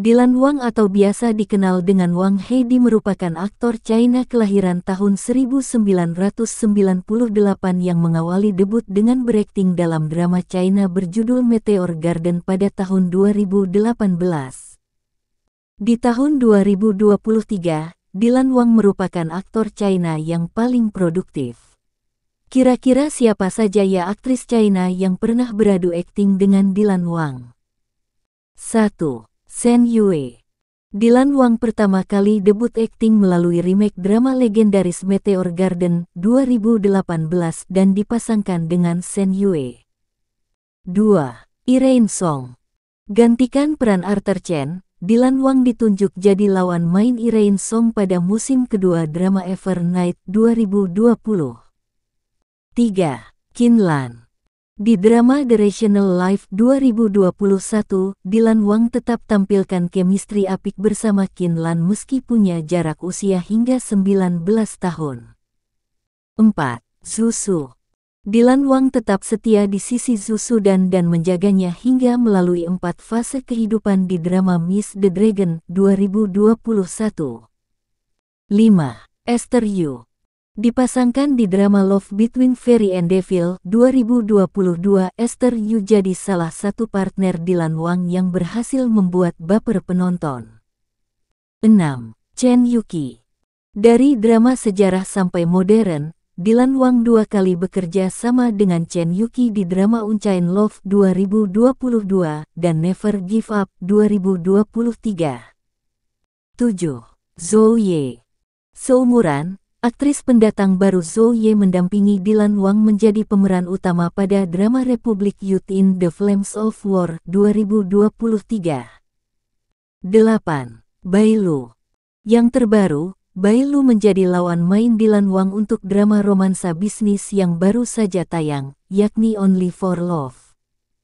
Dilan Wang atau biasa dikenal dengan Wang Heidi merupakan aktor China kelahiran tahun 1998 yang mengawali debut dengan berakting dalam drama China berjudul Meteor Garden pada tahun 2018. Di tahun 2023, Dylan Wang merupakan aktor China yang paling produktif. Kira-kira siapa saja ya aktris China yang pernah beradu akting dengan Dilan Wang? 1. Shen Yue. Dylan Wang pertama kali debut akting melalui remake drama legendaris Meteor Garden 2018 dan dipasangkan dengan Shen Yue. 2. Irene Song Gantikan peran Arthur Chen, Dylan Wang ditunjuk jadi lawan main Irene Song pada musim kedua drama Evernight 2020. 3. Kinlan. Di drama The Rational Life 2021, Dylan Wang tetap tampilkan chemistry apik bersama Kin Lan meski punya jarak usia hingga 19 tahun. 4. Zusu Dylan Wang tetap setia di sisi Zusu dan dan menjaganya hingga melalui empat fase kehidupan di drama Miss the Dragon 2021. 5. Esther Yu Dipasangkan di drama Love Between Fairy and Devil 2022, Esther Yu jadi salah satu partner Dilan Wang yang berhasil membuat baper penonton. 6. Chen Yuki Dari drama sejarah sampai modern, Dilan Wang dua kali bekerja sama dengan Chen Yuki di drama Uncain Love 2022 dan Never Give Up 2023. 7. Zhou Ye Seumuran, Aktris pendatang baru Zhou Ye mendampingi Dylan Wang menjadi pemeran utama pada drama Republik Youth in the Flames of War 2023. 8. Bailu Yang terbaru, Bailu menjadi lawan main Dylan Wang untuk drama romansa bisnis yang baru saja tayang, yakni Only for Love.